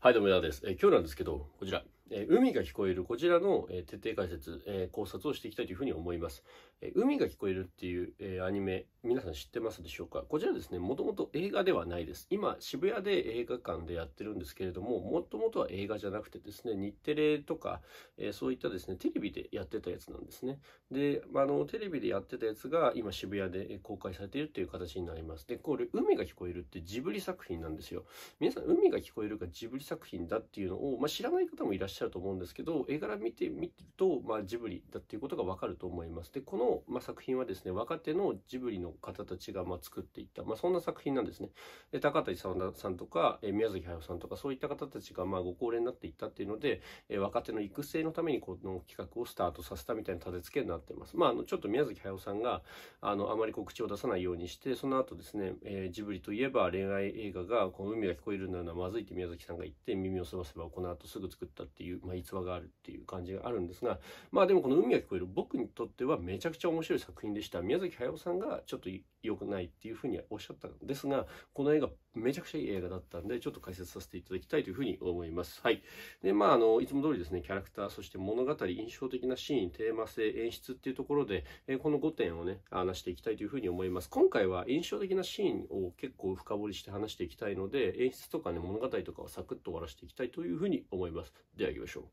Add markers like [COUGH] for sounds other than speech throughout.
はい、どうも、枝です。えー、今日なんですけど、こちら。えー、海が聞こえる、こちらの、えー、徹底解説、えー、考察をしていきたいというふうに思います。え海が聞こえるっていう、えアニメ、皆さん知ってますでしょうかこちらですね、もともと映画ではないです。今、渋谷で映画館でやってるんですけれども、もともとは映画じゃなくてですね、日テレとか、えそういったですね、テレビでやってたやつなんですね。で、あの、テレビでやってたやつが今渋谷で公開されているっていう形になります。で、これ、海が聞こえるってジブリ作品なんですよ。皆さん、海が聞こえるかジブリ作品だっていうのを、まあ、知らない方もいらっしゃるしゃると思うんですけど絵柄見てみると、まあ、ジブリだっていうことが分かると思いますでこの、まあ、作品はですね若手のジブリの方たちがま作っていった、まあ、そんな作品なんですねで高谷さんとか、え宮崎駿さんとかそういった方たちがまご高齢になっていったっていうので、え若手の育成のためにこの企画をスタートさせたみたいな立て付けになってますまあのちょっと宮崎駿さんがあのあまり口を出さないようにしてその後ですね、えー、ジブリといえば恋愛映画がこの海が聞こえるようなまずいって宮崎さんが言って耳を澄ませばこの後すぐ作ったっていうう、まあ、逸話があるっていう感じがあるんですがまあでもこの「海が聞こえる」僕にとってはめちゃくちゃ面白い作品でした宮崎駿さんがちょっと良くないっていうふうにおっしゃったんですが、この映画めちゃくちゃいい映画だったんで、ちょっと解説させていただきたいというふうに思います。はい。で、まあ、あの、いつも通りですね、キャラクター、そして物語、印象的なシーン、テーマ性、演出っていうところで、えー、この5点をね、話していきたいというふうに思います。今回は印象的なシーンを結構深掘りして話していきたいので、演出とかね、物語とかをサクッと終わらせていきたいというふうに思います。では行きましょう。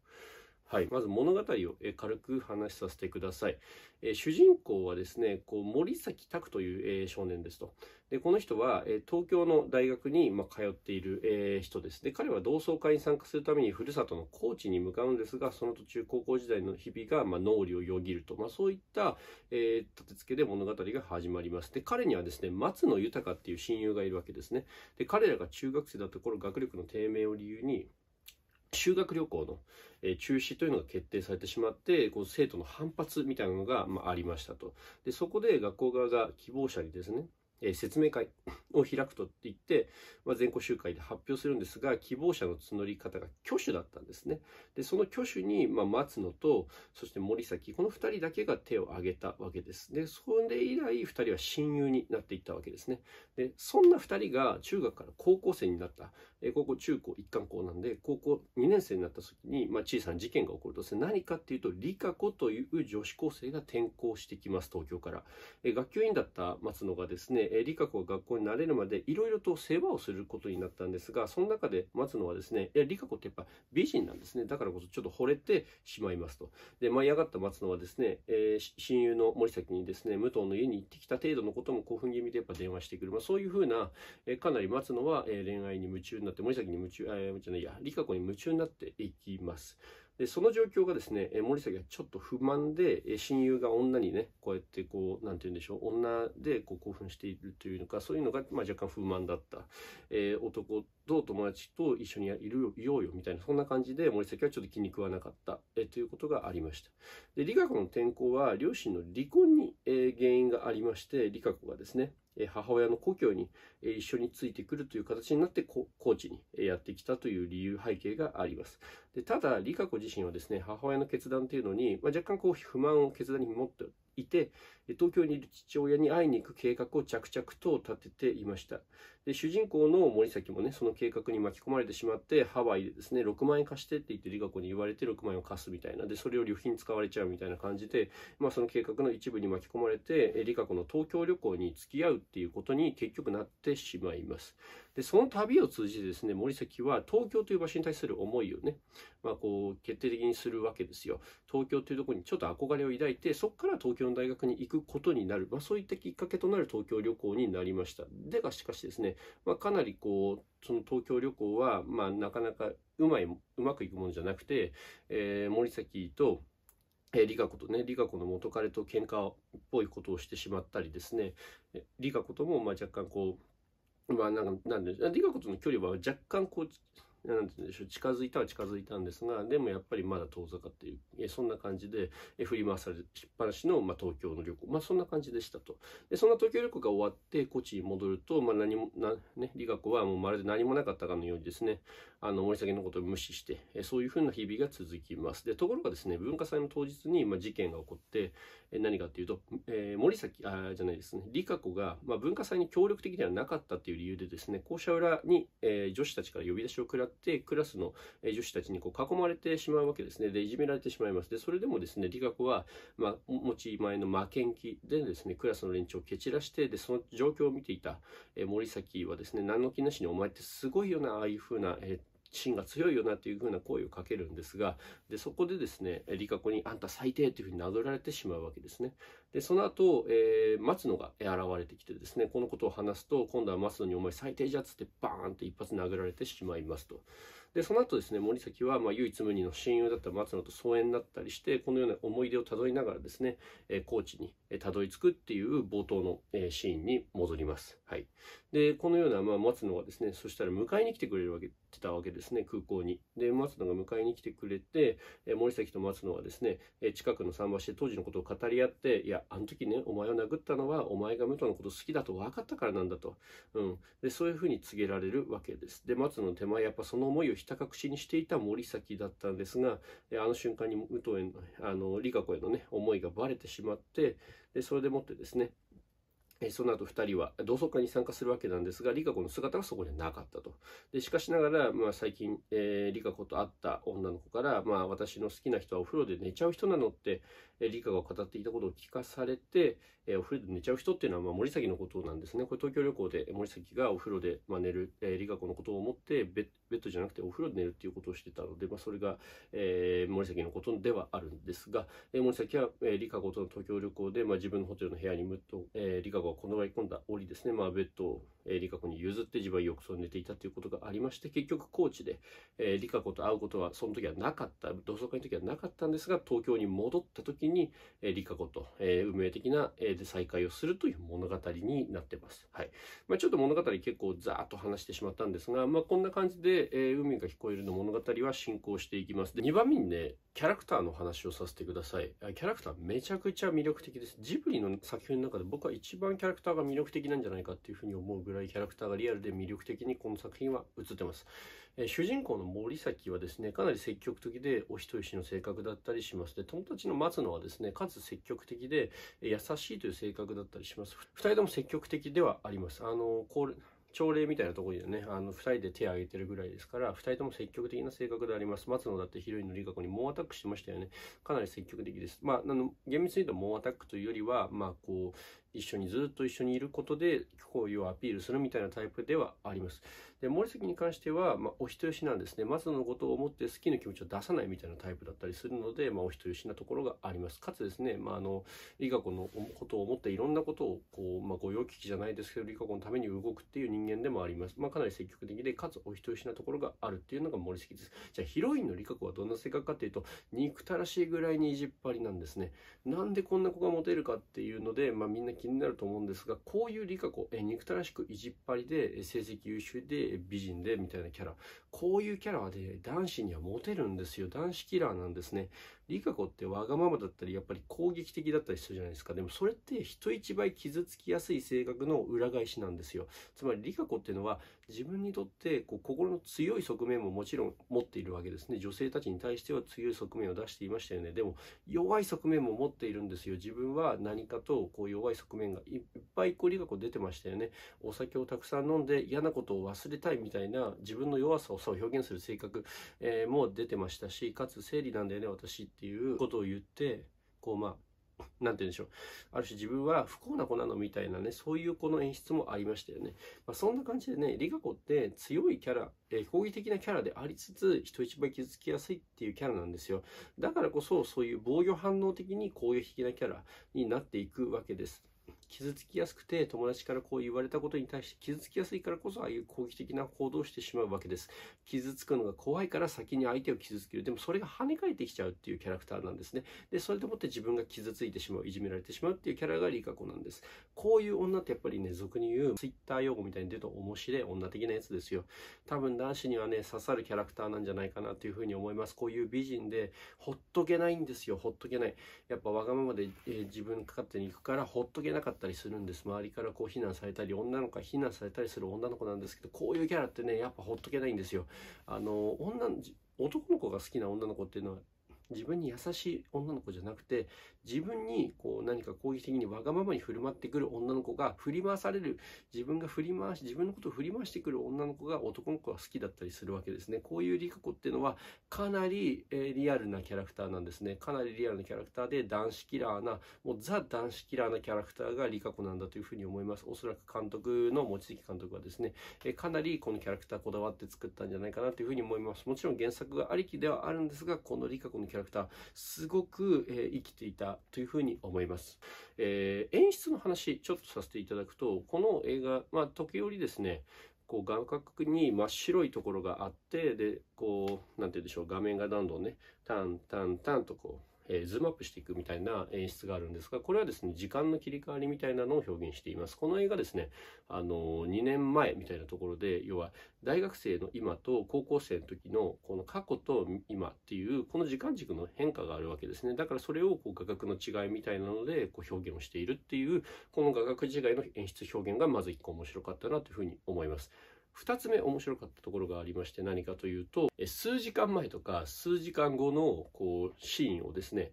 はい、まず物語を、え軽く話しさせてください、え主人公はですねこう森崎拓という、え少年ですとでこの人は、え東京の大学に、ま通っている、え人ですで彼は同窓会に参加するためにふるさとの高知に向かうんですがその途中高校時代の日々が、ま脳裏をよぎると、まあ、そういった、え立て付けで物語が始まりますで彼にはですね松野豊っていう親友がいるわけですねで彼らが中学生だった頃学力の低迷を理由に修学旅行の、え中止というのが決定されてしまってこう生徒の反発みたいなのが、まあ、りましたとでそこで学校側が希望者にですねえ説明会を開くと言って、まあ、全校集会で発表するんですが希望者の募り方が挙手だったんですねでその挙手に、ま松野とそして森崎この2人だけが手を挙げたわけですでそれ以来2人は親友になっていったわけですねでそんな2人が中学から高校生になった、え高校中高一貫校なんで高校2年生になった時に、ま小さな事件が起こるとですね何かっていうと理香子という女子高生が転校してきます東京から、え学級委員だった松野がですねえ理香子が学校に慣れるまでいろいろと世話をすることになったんですがその中で松野はですねいや理香子ってやっぱ美人なんですねだからこそちょっと惚れてしまいますとで舞い上がった松野はですね、えー、親友の森崎にですね武藤の家に行ってきた程度のことも興奮気味でやっぱ電話してくる、まあ、そういうふうな、えかなり松野は、え恋愛に夢中になって森崎に夢中あじゃないや理香子に夢中になっていきます。でその状況がですね、え森崎はちょっと不満で、え親友が女にねこうやってこう何て言うんでしょう女でこう興奮しているというのかそういうのが、まあ、若干不満だった、えー、男と友達と一緒にいるいようよみたいなそんな感じで森崎はちょっと気に食わなかった、えー、ということがありましたで理香子の転校は両親の離婚に、えー、原因がありまして理香子がですね母親の故郷に一緒についてくるという形になって高知にやってきたという理由背景がありますでただ理香子自身はですね母親の決断というのに、まあ、若干こう不満を決断に持っいて、東京にいる父親に会いに行く計画を着々と立てていました。で主人公の森崎もね、その計画に巻き込まれてしまって、ハワイでですね、6万円貸してって言ってリカ子に言われて6万円を貸すみたいな、で、それを旅費に使われちゃうみたいな感じで、まあその計画の一部に巻き込まれて、リカ子の東京旅行に付き合うっていうことに結局なってしまいます。で、その旅を通じてですね、森崎は東京という場所に対する思いをね、まあ、こう決定的にするわけですよ。東京というところにちょっと憧れを抱いてそこから東京の大学に行くことになる、まあ、そういったきっかけとなる東京旅行になりました。でがしかしですね、まあ、かなりこうその東京旅行は、まあ、なかなかうまいうまくいくものじゃなくて、えー、森崎とえ理カ子とね、理カ子の元彼と喧嘩っぽいことをしてしまったりですね、理カ子ともま若干こう、まあなんか、なんで、リ子との距離は若干こう、なんてうんでしょう、近づいたは近づいたんですが、でもやっぱりまだ遠ざかっている。そんな感じで、振り回されしっぱなしの、まあ、東京の旅行。まあ、そんな感じでしたと。で、そんな東京旅行が終わって、高知に戻ると、まあ、何も、な、ね、理学はもうまるで何もなかったかのようにですね、あの、森崎のことを無視して、そういうふうな日々が続きます。で、ところがですね、文化祭の当日に、まあ、事件が起こって、何かっていうと、えー、森崎、あ、じゃないですね、理学子が、まあ、文化祭に協力的ではなかったっていう理由でですね、校舎裏に、えー、女子たちから呼び出しを食らって、ってクラスの女子たちにこう囲まれてしまうわけですねでいじめられてしまいますでそれでもですね理学は、まあ、持ち前の負けん気でですねクラスの連中を蹴散らしてでその状況を見ていた森崎はですね何の気なしにお前ってすごいよなああいうふうな、えー芯が強いよなというふうな声をかけるんですがでそこでですね利カ子に「あんた最低」というふうになぞられてしまうわけですね。でその後、えー、松野が現れてきてですねこのことを話すと今度は松野に「お前最低じゃ」っつってバーンと一発殴られてしまいますと。でその後ですね森崎はまあ唯一無二の親友だった松野と疎遠になったりしてこのような思い出をたどりながらですね、えー、チにたどり着くっていう冒頭の、えー、シーンに戻ります。はい、でこのような、まあ、松野がですねそしたら迎えに来てくれるわけてたわけですね空港に。で松野が迎えに来てくれて、え森崎と松野はですね、え近くの桟橋で当時のことを語り合っていやあの時ねお前を殴ったのはお前が武藤のこと好きだと分かったからなんだと、うん、でそういうふうに告げられるわけです。で松野の手前やっぱその思いをひた隠しにしていた森崎だったんですがあの瞬間に武藤へのあの理香子へのね思いがバレてしまってでそれでもってですねえその後2人は同窓会に参加するわけなんですが、理香子の姿はそこにはなかったと。でしかしながら、まあ、最近、えー、理香子と会った女の子から、まあ、私の好きな人はお風呂で寝ちゃう人なのって、えー、理が語っていたことを聞かされて、えー、お風呂で寝ちゃう人っていうのは、まあ、森崎のことなんですね。これ東京旅行で森崎がお風呂で、まあ、寝る、えー、リカ子のことを思ってベッドじゃなくてお風呂で寝るっていうことをしてたので、まあ、それが、えー、森崎のことではあるんですが、えー、森崎は、えー、リカ子との東京旅行で、まあ、自分のホテルの部屋にむっと、えー、リ子がこのがり込んだ折ですね、まあ、ベッドを、えー、リカ子に譲って自分は浴槽に寝ていたということがありまして、結局高知で、えー、リカ子と会うことはその時はなかった、同窓会の時はなかったんですが、東京に戻った時に、えー、理カ子と、えー、運命的な、えーで再会をするという物語になってます。はい。まあ、ちょっと物語結構ザーっと話してしまったんですが、まあ、こんな感じで、えー、海が聞こえるの物語は進行していきます。で、2番目にね、キャラクターの話をさせてください。キャラクターめちゃくちゃ魅力的です。ジブリの作品の中で僕は一番キャラクターが魅力的なんじゃないかっていうふうに思うぐらいキャラクターがリアルで魅力的にこの作品は映ってます。え主人公の森崎はですね、かなり積極的でお人よしの性格だったりします。で、友達の松野はですね、かつ積極的で優しいという性格だったりします。2人とも積極的ではあります。あの、こう朝礼みたいなところでね、あの、二人で手を挙げてるぐらいですから、二人とも積極的な性格であります。松野だってヒロインの理香子に猛アタックしてましたよね。かなり積極的です。まあ、あの、厳密に言うと猛アタックというよりは、まあ、こう、一緒にずっと一緒にいることで好意をアピールするみたいなタイプではあります。で森崎に関しては、まあ、お人よしなんですね。松野のことを思って好きな気持ちを出さないみたいなタイプだったりするので、まあ、お人よしなところがあります。かつですね、まあ、あのリカ子のことを思っていろんなことをこう、まあ、ご用聞きじゃないですけどリカ子のために動くっていう人間でもあります。まあ、かなり積極的でかつお人よしなところがあるっていうのが森崎です。じゃあヒロインのリカ子はどんな性格かっていうと憎たらしいぐらいに意じっぱりなんですね。なんでこんな子がモテるかっていうので、まあ、みんな気気になると思うんですがこういう理香子え憎たらしくいじっぱりで成績優秀で美人でみたいなキャラこういうキャラはね男子にはモテるんですよ男子キラーなんですね理香子ってわがままだったりやっぱり攻撃的だったりするじゃないですかでもそれって人一倍傷つきやすい性格の裏返しなんですよつまり理香子っていうのは自分にとってこう心の強い側面ももちろん持っているわけですね女性たちに対しては強い側面を出していましたよねでも弱い側面も持っているんですよ自分は何かとこう弱い側面がいっぱいこう理香子出てましたよねお酒をたくさん飲んで嫌なことを忘れたいみたいな自分の弱さを表現する性格、も出てましたしかつ生理なんだよね私っていうことを言ってこうまあなて言うんでしょうある種自分は不幸な子なのみたいなねそういうこの演出もありましたよね、まあ、そんな感じでねリカ子って強いキャラ、えー、攻撃的なキャラでありつつ人一倍傷つきやすいっていうキャラなんですよだからこそそういう防御反応的に攻撃的なキャラになっていくわけです傷つきやすくて友達からこう言われたことに対して傷つきやすいからこそああいう攻撃的な行動をしてしまうわけです傷つくのが怖いから先に相手を傷つけるでもそれが跳ね返ってきちゃうっていうキャラクターなんですねでそれでもって自分が傷ついてしまういじめられてしまうっていうキャラがリカ子なんですこういう女ってやっぱりね俗に言う Twitter 用語みたいに出ると面白い女的なやつですよ多分男子にはね刺さるキャラクターなんじゃないかなというふうに思いますこういう美人でほっとけないんですよほっとけないやっぱわがままで、えー、自分かっに行くからほっとけなかったったりするんです周りからこう非難されたり女の子が非難されたりする女の子なんですけどこういうキャラってねやっぱほっとけないんですよあの女男の子が好きな女の子っていうのは自分に優しい女の子じゃなくて自分にこう何か攻撃的にわがままに振る舞ってくる女の子が振り回される自分が振り回し自分のことを振り回してくる女の子が男の子が好きだったりするわけですねこういうリカ子っていうのはかなり、えリアルなキャラクターなんですねかなりリアルなキャラクターで男子キラーなもうザ男子キラーなキャラクターがリカ子なんだというふうに思いますおそらく監督の望月監督はですね、えかなりこのキャラクターこだわって作ったんじゃないかなというふうに思いますもちろん原作がありきではあるんですがこのリカ子のキャラクターすごく、え生きていたというふうに思います。えー、演出の話、ちょっとさせていただくと、この映画、まあ、時折ですね、こう画角に真っ白いところがあってでこう何て言うんでしょう画面がどんどんねタンタンタンとこうえー、ズームアップしていくみたいな演出があるんですが、これはですね、時間の切り替わりみたいなのを表現しています。この映画ですね、あの、2年前みたいなところで、要は、大学生の今と高校生の時の、この過去と今っていう、この時間軸の変化があるわけですね。だからそれをこう画角の違いみたいなので、こう表現をしているっていう、この画角違いの演出表現がまず一個面白かったなというふうに思います。2つ目面白かったところがありまして何かというと数時間前とか数時間後のこうシーンをですね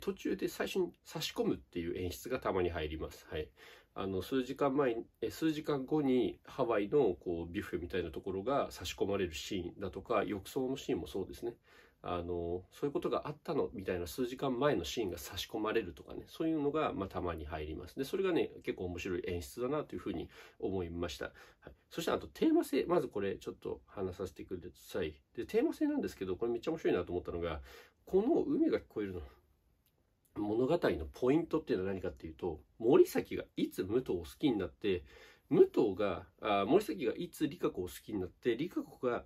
途中で最初に差し込むっていう演出がたまに入ります。はい、あの数時間前数時間後にハワイのこうビュッフェみたいなところが差し込まれるシーンだとか浴槽のシーンもそうですね。あのそういうことがあったのみたいな数時間前のシーンが差し込まれるとかねそういうのが、まあ、たまに入りますでそれがね結構面白い演出だなというふうに思いました、はい、そしてあとテーマ性まずこれちょっと話させてくださいでテーマ性なんですけどこれめっちゃ面白いなと思ったのがこの海が聞こえるの物語のポイントっていうのは何かっていうと森崎がいつ武藤を好きになって武藤があ森崎がいつ理香子を好きになって理香子が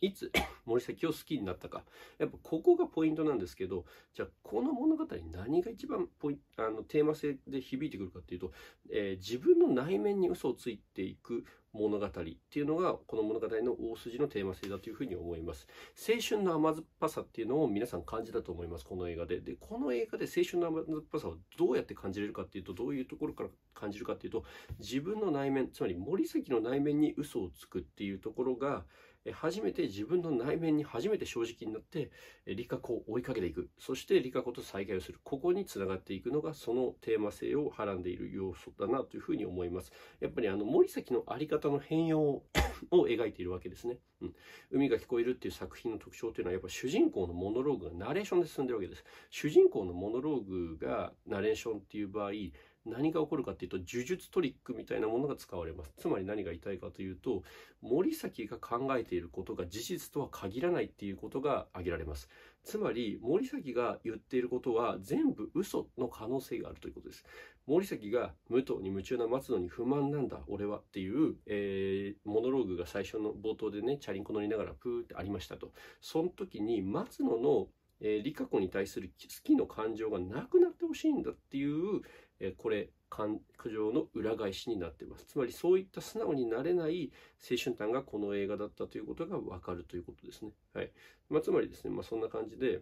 いつ [COUGHS] 森崎を好きになったかやっぱここがポイントなんですけどじゃあこの物語何が一番ポイあのテーマ性で響いてくるかっていうと、えー、自分の内面に嘘をついていく物語っていうのがこの物語の大筋のテーマ性だというふうに思います青春の甘酸っぱさっていうのを皆さん感じたと思いますこの映画ででこの映画で青春の甘酸っぱさをどうやって感じれるかっていうとどういうところから感じるかっていうと自分の内面つまり森崎の内面に嘘をつくっていうところが初めて自分の内面に初めて正直になって理科子を追いかけていくそして理科子と再会をするここにつながっていくのがそのテーマ性をはらんでいる要素だなというふうに思いますやっぱりあの森崎の在り方の変容 [COUGHS] を描いているわけですね、うん、海が聞こえるっていう作品の特徴というのはやっぱ主人公のモノローグがナレーションで進んでるわけです主人公のモノローグがナレーションっていう場合何が起こるかっていうと、呪術トリックみたいなものが使われます。つまり何が言いたいかというと、森崎が考えていることが事実とは限らないっていうことが挙げられます。つまり、森崎が言っていることは全部嘘の可能性があるということです。森崎が武藤に夢中な松野に不満なんだ、俺はっていう、えー、モノローグが最初の冒頭でね、チャリンコ乗りながらプーってありましたと。その時に松野のえー、理香子に対する好きの感情がなくなってほしいんだっていう、これ感情の裏返しになってますつまりそういった素直になれない青春譚がこの映画だったということが分かるということですね。はいまあ、つまりですね、まあ、そんな感じで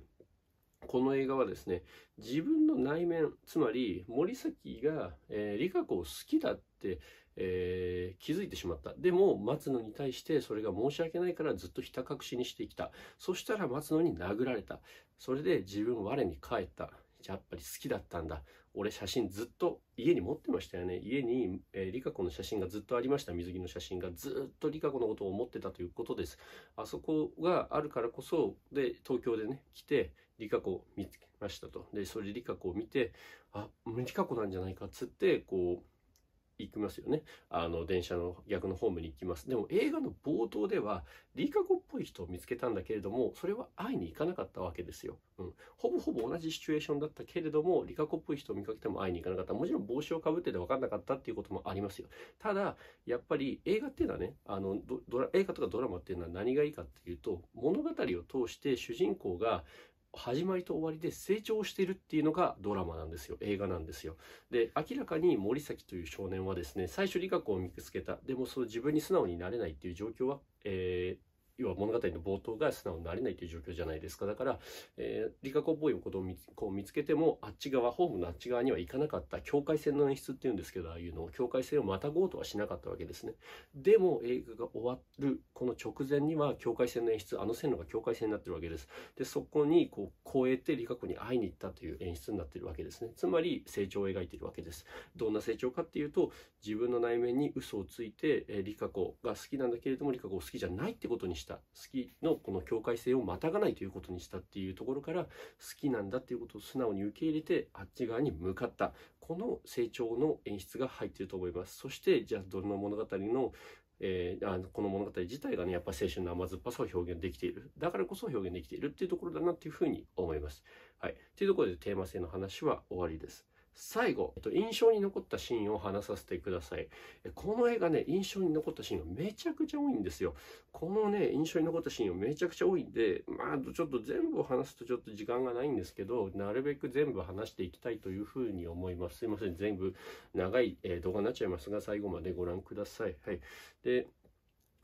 この映画はですね自分の内面つまり森崎が、えー、理香子を好きだって、えー、気づいてしまったでも松野に対してそれが申し訳ないからずっとひた隠しにしてきたそしたら松野に殴られたそれで自分我に返ったやっぱり好きだったんだ俺写真ずっと家に持ってましたよね家に、えー、リカ子の写真がずっとありました水着の写真がずっとリカ子のことを思ってたということですあそこがあるからこそで東京でね来てリカ子を見つけましたとでそれでリカ子を見てあリカ子なんじゃないかっつってこう行きますよねあの電車の逆のホームに行きますでも映画の冒頭ではリカゴっぽい人を見つけたんだけれどもそれは会いに行かなかったわけですよ、うん、ほぼほぼ同じシチュエーションだったけれどもリカゴっぽい人を見かけても会いに行かなかったもちろん帽子をかぶってて分かんなかったっていうこともありますよただやっぱり映画っていうのはねあの映画とかドラマっていうのは何がいいかっていうと物語を通して主人公が始まりと終わりで成長してるっていうのがドラマなんですよ映画なんですよで明らかに森崎という少年はですね最初理学を見つけたでもその自分に素直になれないっていう状況は、えー要は物語の冒頭が素直になれないという状況じゃないですかだから、えー、理科ぽいことを子供見こう見つけてもあっち側ホームのあっち側には行かなかった境界線の演出っていうんですけどああいうのを境界線をまたごうとはしなかったわけですねでも映画が終わるこの直前には境界線の演出あの線路が境界線になってるわけですでそこにこう越えて理科子に会いに行ったという演出になってるわけですねつまり成長を描いてるわけですどんな成長かっていうと自分の内面に嘘をついて、えー、理科が好きなんだけれども理科子を好きじゃないってことにしたした好きのこの境界線をまたがないということにしたっていうところから好きなんだっていうことを素直に受け入れてあっち側に向かったこの成長の演出が入ってると思いますそしてじゃあどの物語のえー、あこの物語自体がねやっぱ青春の甘酸っぱさを表現できているだからこそ表現できているっていうところだなっていうふうに思います。はい、というところでテーマ性の話は終わりです。最後、えっと、印象に残ったシーンを話させてください。この映画ね、印象に残ったシーンがめちゃくちゃ多いんですよ。このね、印象に残ったシーンがめちゃくちゃ多いんで、まあ、ちょっと全部を話すとちょっと時間がないんですけど、なるべく全部話していきたいというふうに思います。すいません、全部長い動画になっちゃいますが、最後までご覧ください。はい。で、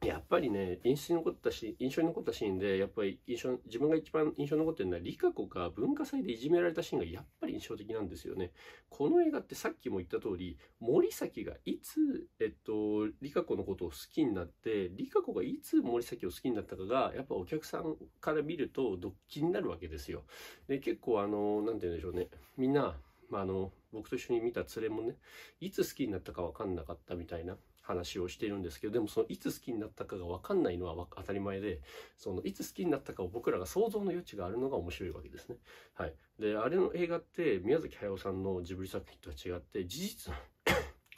やっぱりね、印象に残った印象に残ったシーンで、やっぱり印象、自分が一番印象に残ってるのは、リカ子が文化祭でいじめられたシーンがやっぱり印象的なんですよね。この映画ってさっきも言った通り、森崎がいつ、えっと、リカ子のことを好きになって、リカ子がいつ森崎を好きになったかが、やっぱお客さんから見ると、ドッキになるわけですよ。で、結構あの、なんて言うんでしょうね。みんな、まあ、あの、僕と一緒に見た連れもね、いつ好きになったか分かんなかったみたいな。話をしているんですけどでもそのいつ好きになったかがわかんないのは当たり前でそのいつ好きになったかを僕らが想像の余地があるのが面白いわけですね。はい、であれの映画って宮崎駿さんのジブリ作品とは違って事実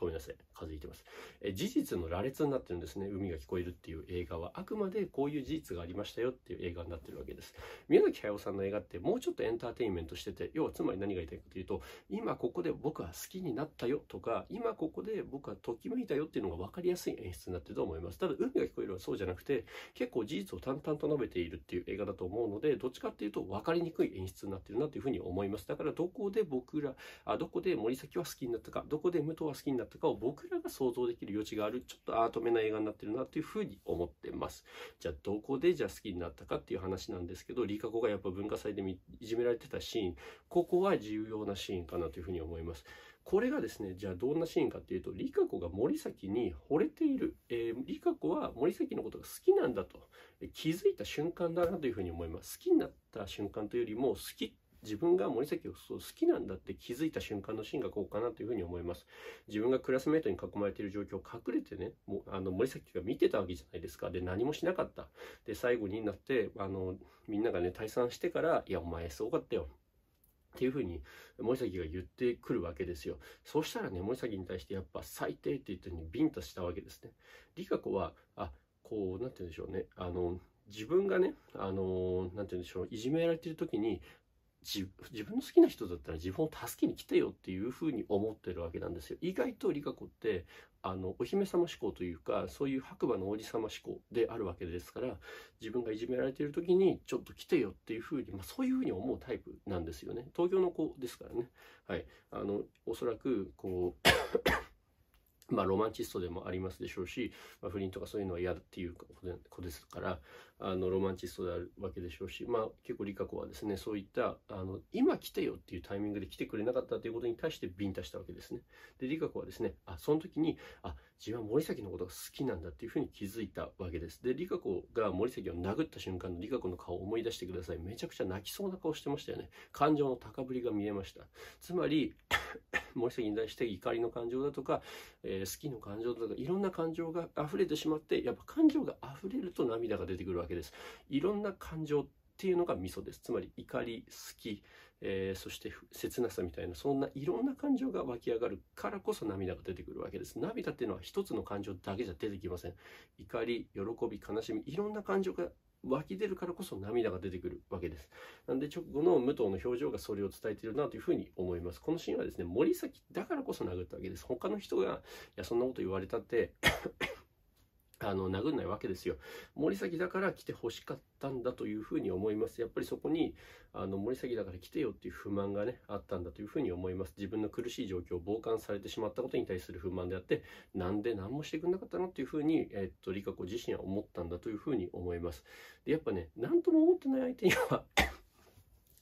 ごめんなさい。風邪いてます。え事実の羅列になってるんですね。海が聞こえるっていう映画は。あくまでこういう事実がありましたよっていう映画になってるわけです。宮崎駿さんの映画ってもうちょっとエンターテインメントしてて、要はつまり何が言いたいかというと、今ここで僕は好きになったよとか、今ここで僕はときめいたよっていうのが分かりやすい演出になってると思います。ただ、海が聞こえるはそうじゃなくて、結構事実を淡々と述べているっていう映画だと思うので、どっちかっていうと分かりにくい演出になってるなというふうに思います。だから、どこで僕ら、あどこで森崎は好きになったか、どこで武藤は好きになったか、ったかを僕らが想像できる余地がある、ちょっとアートめな映画になってるなというふうに思ってます。じゃあどこでじゃあ好きになったかっていう話なんですけど、リカ子がやっぱ文化祭でいじめられてたシーン、ここは重要なシーンかなというふうに思います。これがですね、じゃあどんなシーンかっていうと、リカ子が森崎に惚れている、えー、リカ子は森崎のことが好きなんだと気づいた瞬間だなというふうに思います。好きになった瞬間というよりも、好き自分が森崎を好きなんだって気づいた瞬間のシーンがこうかなというふうに思います。自分がクラスメートに囲まれている状況を隠れてね、もあの森崎が見てたわけじゃないですか。で、何もしなかった。で、最後になって、あの、みんながね、退散してから、いや、お前すごかったよ。っていうふうに森崎が言ってくるわけですよ。そうしたらね、森崎に対してやっぱ最低って言ったようにビンタしたわけですね。理カ子は、あ、こう、なんて言うんでしょうね。あの、自分がね、あのー、なんて言うんでしょう、いじめられてる時に、自分の好きな人だったら自分を助けに来てよっていうふうに思ってるわけなんですよ。意外とリカ子ってあのお姫様思考というかそういう白馬の王子様思考であるわけですから自分がいじめられている時にちょっと来てよっていうふうに、まあ、そういうふうに思うタイプなんですよね。東京の子ですからね。はい、あのおそらくこうまあ、ロマンチストでもありますでしょうし、まあ、不倫とかそういうのは嫌だっていう子ですから、あのロマンチストであるわけでしょうし、まあ、結構理香子はですねそういったあの今来てよっていうタイミングで来てくれなかったということに対してビンタしたわけですね。で理香子はですねあその時にあ自分は森崎のことが好きなんだっていうふうに気づいたわけです。で理香子が森崎を殴った瞬間の理香子の顔を思い出してくださいめちゃくちゃ泣きそうな顔してましたよね感情の高ぶりが見えましたつまり [COUGHS] 森崎に対して怒りの感情だとか、えー、好きの感情だとかいろんな感情が溢れてしまってやっぱ感情が溢れると涙が出てくるわけけですいろんな感情っていうのが味噌ですつまり怒り好き、えー、そして切なさみたいなそんないろんな感情が湧き上がるからこそ涙が出てくるわけです涙っていうのは一つの感情だけじゃ出てきません怒り喜び悲しみいろんな感情が湧き出るからこそ涙が出てくるわけです。なので直後の武藤の表情がそれを伝えているなというふうに思います。このシーンはですね、森崎だからこそ殴ったわけです。他の人が、いや、そんなこと言われたってあの、殴んないわけですよ。森崎だから来て欲しかったんだというふうに思います。やっぱりそこに、あの、森崎だから来てよっていう不満がね、あったんだというふうに思います。自分の苦しい状況を傍観されてしまったことに対する不満であって、なんで何もしてくれなかったのっていうふうに、えっと、リカ子自身は思ったんだというふうに思います。で、やっぱね、何とも思ってない相手には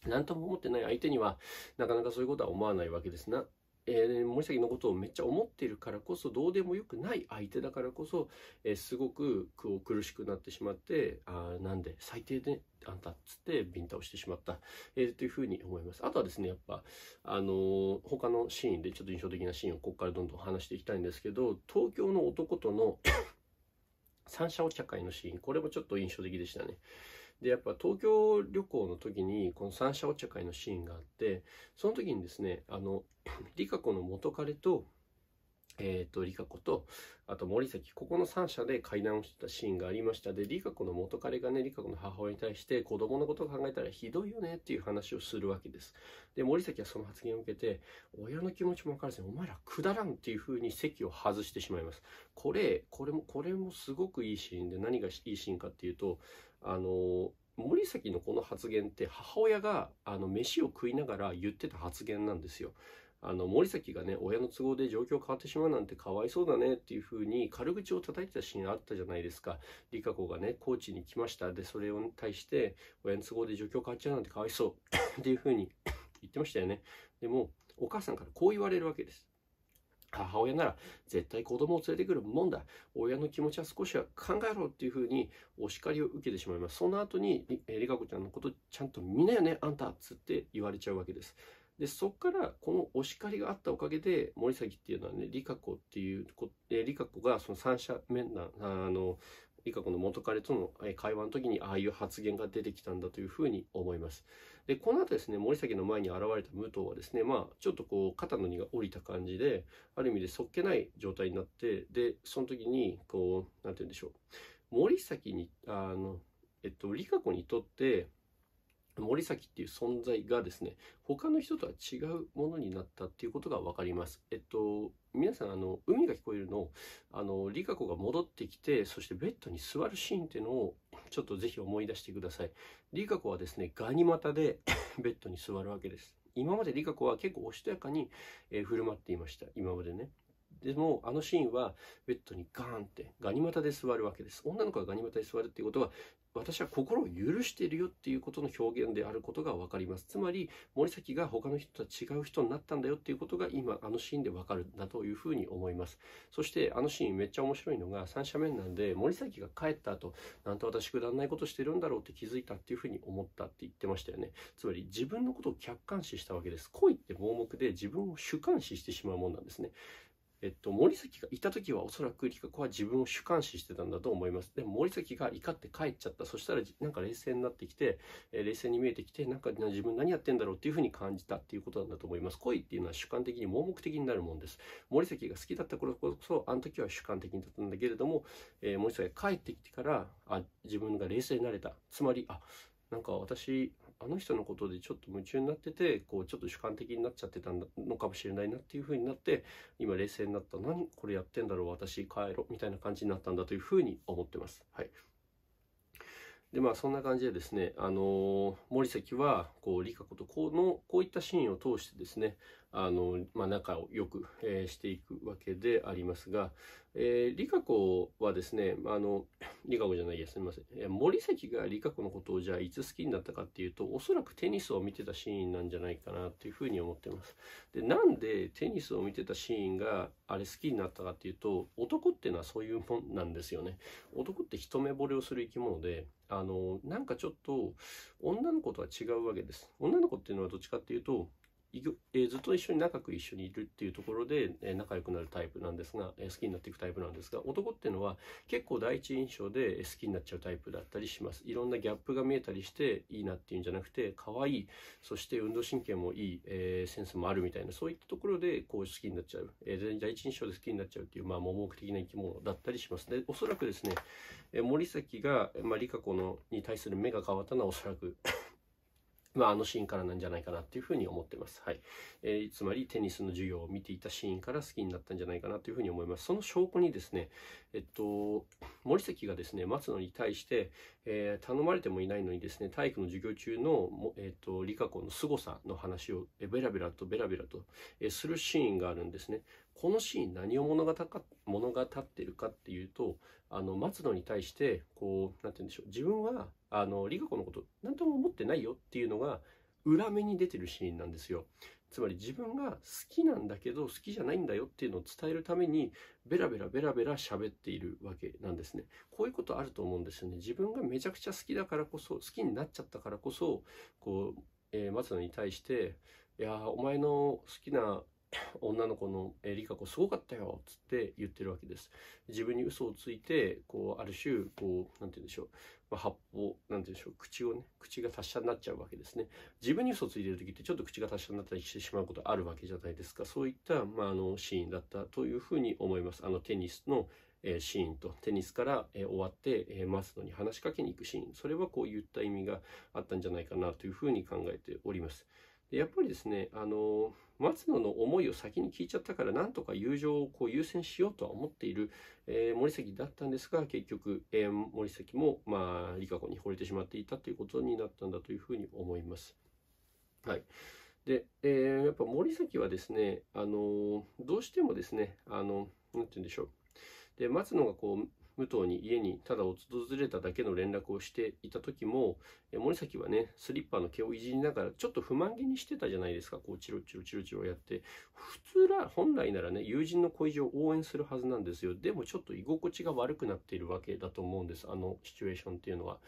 何 [COUGHS] とも思ってない相手には、なかなかそういうことは思わないわけですな。えー、森崎のことをめっちゃ思ってるからこそどうでもよくない相手だからこそ、えー、すごく苦しくなってしまってあなんで最低であんたっつってビンタをしてしまった、えー、というふうに思いますあとはですねやっぱあの他のシーンでちょっと印象的なシーンをここからどんどん話していきたいんですけど東京の男との [COUGHS] 三者お茶会のシーンこれもちょっと印象的でしたね。でやっぱ東京旅行の時にこの三者お茶会のシーンがあってその時にですねあの [CLEARS THROAT] リカ子の元彼とえっ、ー、と、リカ子と、あと森崎、ここの三者で会談をしてたシーンがありました。で、リカ子の元彼がね、リカ子の母親に対して子供のことを考えたらひどいよねっていう話をするわけです。で、森崎はその発言を受けて、親の気持ちも分からずに、お前らくだらんっていうふうに席を外してしまいます。これ、これも、これもすごくいいシーンで、何がいいシーンかっていうと、あの森崎のこの発言って母親があの飯を食いながら言ってた発言なんですよ。あの森崎がね親の都合で状況変わってしまうなんてかわいそうだねっていうふうに軽口を叩いてたシーンあったじゃないですか理香子がね高知に来ましたでそれに対して親の都合で状況変わっちゃうなんてかわいそうっていうふうに言ってましたよねでもお母さんからこう言われるわけです母親なら絶対子供を連れてくるもんだ。親の気持ちは少しは考えろっていうふうにお叱りを受けてしまいます。その後に、えりかこちゃんのことちゃんと見なよね、あんたっつって言われちゃうわけです。で、そっからこのお叱りがあったおかげで、森崎っていうのはね、りかこっていう、えりかこがその三者面談、あの、以下この元彼との会話の時にああいう発言が出てきたんだというふうに思います。でこの後ですね森崎の前に現れた武藤はですねまあちょっとこう肩の荷が下りた感じである意味で素っ気ない状態になってでその時にこう何て言うんでしょう森崎にあのえっと理香子にとって森崎っていう存在がですね、他の人とは違うものになったっていうことが分かります。えっと、皆さん、あの、海が聞こえるの、あの、リカ子が戻ってきて、そしてベッドに座るシーンっていうのを、ちょっとぜひ思い出してください。リカ子はですね、ガニ股で [COUGHS] ベッドに座るわけです。今までリカ子は結構おしとやかに、えー、振る舞っていました。今までね。でも、あのシーンは、ベッドにガーンって、ガニ股で座るわけです。女の子がガニ股で座るっていうことは、私は心を許しているよっていうことの表現であることが分かりますつまり森崎が他の人とは違う人になったんだよっていうことが今あのシーンで分かるんだというふうに思いますそしてあのシーンめっちゃ面白いのが三者面なんで森崎が帰った後なんと私くだらないことしてるんだろうって気づいたっていうふうに思ったって言ってましたよねつまり自分のことを客観視したわけです恋って盲目で自分を主観視してしまうもんなんですねえっと、森崎がいた時はおそらく理香子は自分を主観視してたんだと思います。でも森崎が怒って帰っちゃった。そしたらなんか冷静になってきて、えー、冷静に見えてきて、なんか自分何やってんだろうっていうふうに感じたっていうことなんだと思います。恋っていうのは主観的に盲目的になるもんです。森崎が好きだった頃こそ、あの時は主観的だったんだけれども、えー、森崎が帰ってきてから、あ、自分が冷静になれた。つまり、あ、なんか私、あの人のことでちょっと夢中になっててこうちょっと主観的になっちゃってたのかもしれないなっていうふうになって今冷静になった何これやってんだろう私帰ろみたいな感じになったんだというふうに思ってます。はいでまあそんな感じでですね、あのー、森崎はこう理香子とこのこういったシーンを通してですね、あの、まあ、仲をよく、えー、していくわけでありますが、えー、理香子はですね、あの、理香子じゃないや、すみません。え森崎が理香子のことをじゃあいつ好きになったかっていうと、おそらくテニスを見てたシーンなんじゃないかなっていうふうに思ってます。で、なんでテニスを見てたシーンがあれ好きになったかっていうと、男っていうのはそういうもんなんですよね。男って一目惚れをする生き物で、あの、なんかちょっと女の子とは違うわけです。女の子っていうのはどっちかっていうと、えー、ずっと一緒に長く一緒にいるっていうところで、えー、仲良くなるタイプなんですが、えー、好きになっていくタイプなんですが男っていうのは結構第一印象で好きになっちゃうタイプだったりしますいろんなギャップが見えたりしていいなっていうんじゃなくて可愛いそして運動神経もいい、えー、センスもあるみたいなそういったところでこう好きになっちゃう、えー、第一印象で好きになっちゃうっていう、まあ、盲目的な生き物だったりしますでおそらくですね、えー、森崎が、まあ、理香子のに対する目が変わったのはおそらく [LAUGHS] まあ、あのシーンからなんじゃないかなっていうふうに思ってます。はい。えー、つまりテニスの授業を見ていたシーンから好きになったんじゃないかなというふうに思います。その証拠にですね、えっと、森崎がですね、松野に対して、えー、頼まれてもいないのにですね、体育の授業中の、えっと、理香子の凄さの話をベラベラとベラベラと、えー、するシーンがあるんですね。このシーン何を物語物語ってるかっていうとあの松野に対してこう何て言うんでしょう自分はあの理香子のこと何とも思ってないよっていうのが裏目に出てるシーンなんですよ。つまり自分が好きなんだけど好きじゃないんだよっていうのを伝えるためにベラベラベラベラ喋っているわけなんですね。こういうことあると思うんですよね。自分がめちゃくちゃ好きだからこそ好きになっちゃったからこそこう、えー、松野に対して「いやお前の好きな女の子の「え理香子すごかったよ」っつって言ってるわけです。自分に嘘をついてこうある種こう何て言うんでしょう、まあ、発砲何て言うんでしょう口をね口が達者になっちゃうわけですね。自分に嘘をついてる時ってちょっと口が達者になったりしてしまうことあるわけじゃないですかそういった、まあ、あのシーンだったというふうに思います。あのテニスのえシーンとテニスから、え終わって、えー、松野に話しかけに行くシーンそれはこういった意味があったんじゃないかなというふうに考えております。でやっぱりですねあの松野の思いを先に聞いちゃったからなんとか友情をこう優先しようとは思っている、えー、森崎だったんですが結局、えー、森崎もまあ理香子に惚れてしまっていたということになったんだというふうに思います。はいで、えー、やっぱ森崎はですね、あのどうしてもですね、あの、なて言うんでしょう。で、松野がこう、武藤に家にただ訪れただけの連絡をしていた時も、え森崎はね、スリッパの毛をいじりながら、ちょっと不満げにしてたじゃないですか。こう、チロチロチロチロやって。普通ら、本来ならね、友人の恋路を応援するはずなんですよ。でもちょっと居心地が悪くなっているわけだと思うんです。あのシチュエーションっていうのは。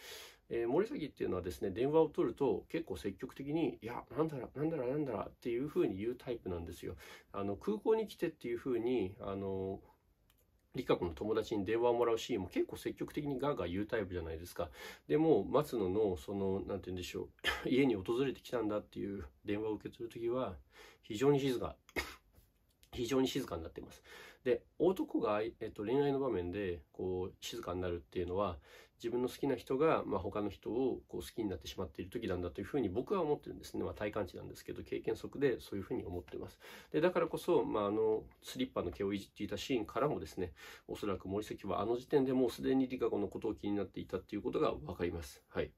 えー、森崎っていうのはですね電話を取ると結構積極的に「いやなんだらなんだらなんだら」っていうふうに言うタイプなんですよ。あの空港に来てっていう風にあの理香子の友達に電話をもらうシーンも結構積極的にガーガー言うタイプじゃないですか。でも、松野の、その、なんて言うんでしょう、[LAUGHS] 家に訪れてきたんだっていう電話を受け取るときは、非常に静か、[COUGHS] 非常に静かになっています。で、男が、えっと、恋愛の場面で、こう、静かになるっていうのは、自分の好きな人が、まあ、他の人をこう好きになってしまっている時なんだというふうに僕は思ってるんですね、まあ、体感値なんですけど経験則でそういうふうに思ってますでだからこそ、まあ、あのスリッパの毛をいじっていたシーンからもですねおそらく森崎はあの時点でもうすでにリカ子のことを気になっていたっていうことが分かりますはい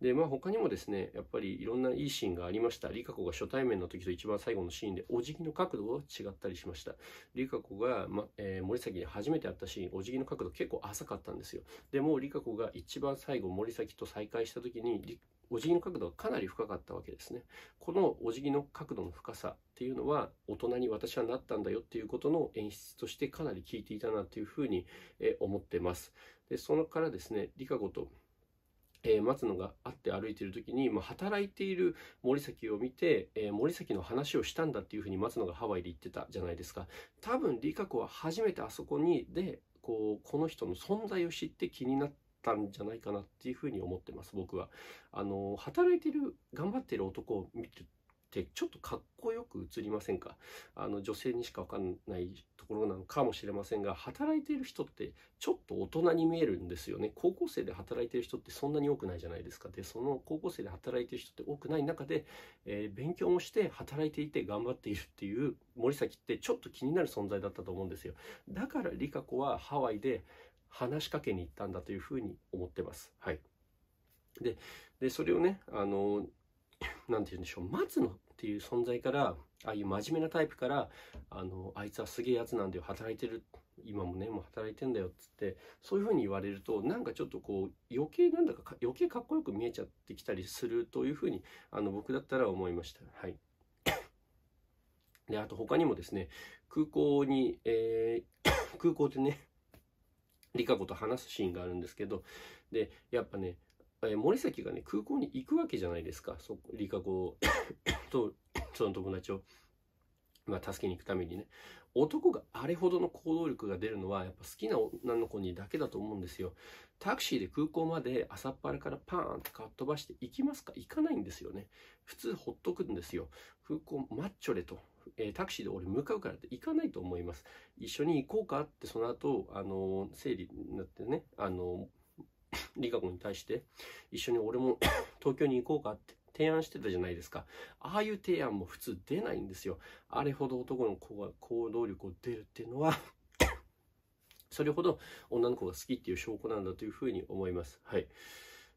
で、まあ他にもですね、やっぱりいろんないいシーンがありました。リカ子が初対面の時と一番最後のシーンで、お辞儀の角度が違ったりしました。リカ子が、まえー、森崎に初めて会ったシーン、お辞儀の角度結構浅かったんですよ。でも、リカ子が一番最後、森崎と再会した時に、お辞儀の角度がかなり深かったわけですね。このお辞儀の角度の深さっていうのは、大人に私はなったんだよっていうことの演出としてかなり効いていたなというふうに、え思ってます。で、そのからですね、リカ子とえー、松野が会って歩いてる時に、まあ、働いている森崎を見て、えー、森崎の話をしたんだっていうふうに松野がハワイで言ってたじゃないですか多分理香子は初めてあそこにでこうこの人の存在を知って気になったんじゃないかなっていうふうに思ってます僕はあの働いてる頑張ってる男を見ってちょっとかっこよく映りませんかあの女性にしか分かんないところなのかもしれませんが働いている人ってちょっと大人に見えるんですよね高校生で働いてる人ってそんなに多くないじゃないですかでその高校生で働いてる人って多くない中で、えー、勉強もして働いていて頑張っているっていう森崎ってちょっと気になる存在だったと思うんですよだから理香子はハワイで話しかけに行ったんだというふうに思ってますはいでそれをねあの何 [CLEARS THROAT] て言うんでしょうつのっていう存在からああいう真面目なタイプからあのあいつはすげえやつなんだよ働いてる今もねもう働いてんだよっつってそういうふうに言われるとなんかちょっとこう余計なんだか余計かっこよく見えちゃってきたりするというふうにあの僕だったら思いました。はい [COUGHS] であと他にもですね空港に、えー、[COUGHS] 空港でねリカ子と話すシーンがあるんですけどでやっぱねえ森崎がね、空港に行くわけじゃないですか。そリカ子と、その友達を、まあ、助けに行くためにね。男があれほどの行動力が出るのは、やっぱ好きな女の子にだけだと思うんですよ。タクシーで空港まで朝っぱらからパーンってかっ飛ばして行きますか行かないんですよね。普通ほっとくんですよ。空港マッチョレと。えー、タクシーで俺向かうからって行かないと思います。一緒に行こうかってその後、あのー、整理になってね、あのー理香子に対して一緒に俺も [COUGHS] 東京に行こうかって提案してたじゃないですか。ああいう提案も普通出ないんですよ。あれほど男の子が行動力を出るっていうのは [COUGHS] それほど女の子が好きっていう証拠なんだというふうに思います。はい。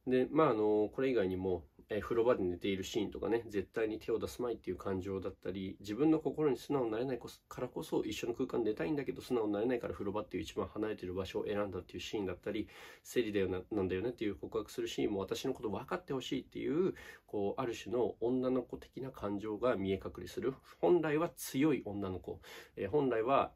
で、まあ、あの、これ以外にも、えー、風呂場で寝ているシーンとかね絶対に手を出すまいっていう感情だったり自分の心に素直になれないからこそ一緒の空間寝たいんだけど素直になれないから風呂場っていう一番離れてる場所を選んだっていうシーンだったり生理だよななんだよねっていう告白するシーンも私のこと分かってほしいっていうこうある種の女の子的な感情が見え隠れする本来は強い女の子、えー、本来は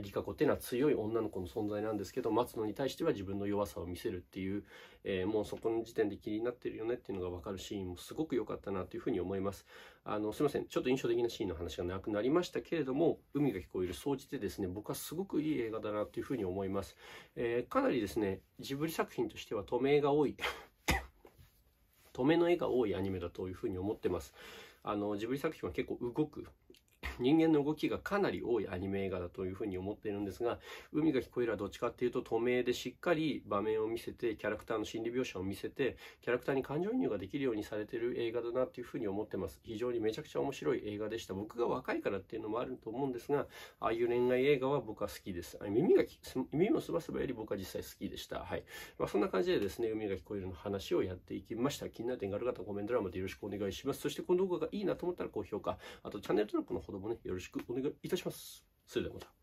リカ子っていうのは強い女の子の存在なんですけど待つのに対しては自分の弱さを見せるっていう、えー、もうそこの時点で気になってるよねっていうのが分かるシーンもすごく良かったなというふうに思いますあのすいませんちょっと印象的なシーンの話がなくなりましたけれども海が聞こえる総じてですね僕はすごくいい映画だなというふうに思います、えー、かなりですねジブリ作品としてはめ絵が多い止めの絵が多いアニメだというふうに思ってますあのジブリ作品は結構動く人間の動きがかなり多いアニメ映画だというふうに思っているんですが海が聞こえるはどっちかっていうと透明でしっかり場面を見せてキャラクターの心理描写を見せてキャラクターに感情移入ができるようにされてる映画だなというふうに思ってます非常にめちゃくちゃ面白い映画でした僕が若いからっていうのもあると思うんですがああいう恋愛映画は僕は好きです耳が耳もすばすばより僕は実際好きでしたはい、まあ、そんな感じでですね海が聞こえるの話をやっていきました気になる点がある方コメント欄までよろしくお願いしますそしてこの動画がいいなと思ったら高評価あとチャンネル登録のほどもねね、よろしくお願いいたします。それではまた。